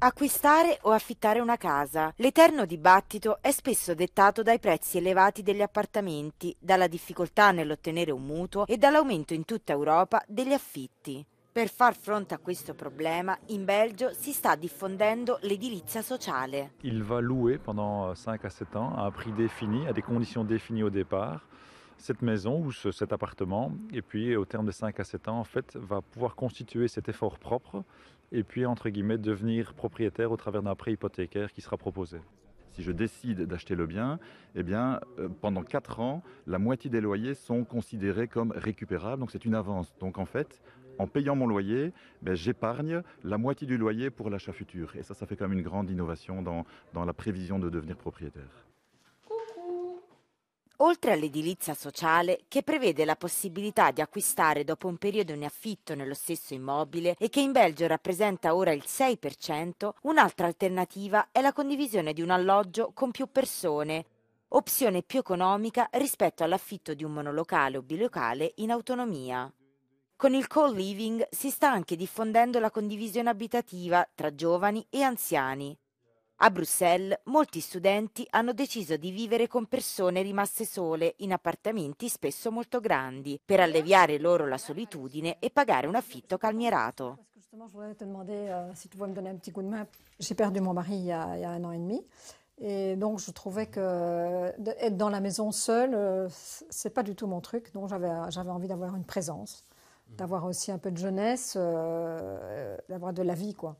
Acquistare o affittare una casa. L'eterno dibattito è spesso dettato dai prezzi elevati degli appartamenti, dalla difficoltà nell'ottenere un mutuo e dall'aumento in tutta Europa degli affitti. Per far fronte a questo problema, in Belgio si sta diffondendo l'edilizia sociale. Il va louer pendant 5 a 7 anni a un prix défini, a des conditions définies au départ. cette maison ou cet appartement. Et puis, au terme de 5 à 7 ans, en fait, va pouvoir constituer cet effort propre et puis, entre guillemets, devenir propriétaire au travers d'un prêt hypothécaire qui sera proposé. Si je décide d'acheter le bien, eh bien, euh, pendant 4 ans, la moitié des loyers sont considérés comme récupérables. Donc, c'est une avance. Donc, en fait, en payant mon loyer, ben, j'épargne la moitié du loyer pour l'achat futur. Et ça, ça fait quand même une grande innovation dans la prévision de devenir propriétaire. Oltre all'edilizia sociale, che prevede la possibilità di acquistare dopo un periodo in affitto nello stesso immobile e che in Belgio rappresenta ora il 6%, un'altra alternativa è la condivisione di un alloggio con più persone, opzione più economica rispetto all'affitto di un monolocale o bilocale in autonomia. Con il co-living si sta anche diffondendo la condivisione abitativa tra giovani e anziani. A Bruxelles molti studenti hanno deciso di vivere con persone rimaste sole in appartamenti spesso molto grandi per alleviare loro la solitudine e pagare un affitto calmierato. J'ai perdu mon mari il y a, un an et demi. Et donc, je trouvais que être dans la maison seule, euh, c'est pas du tout mon truc. Donc, j'avais, euh, j'avais envie d'avoir une présence, d'avoir aussi un peu de jeunesse, euh, d'avoir de la vie, quoi.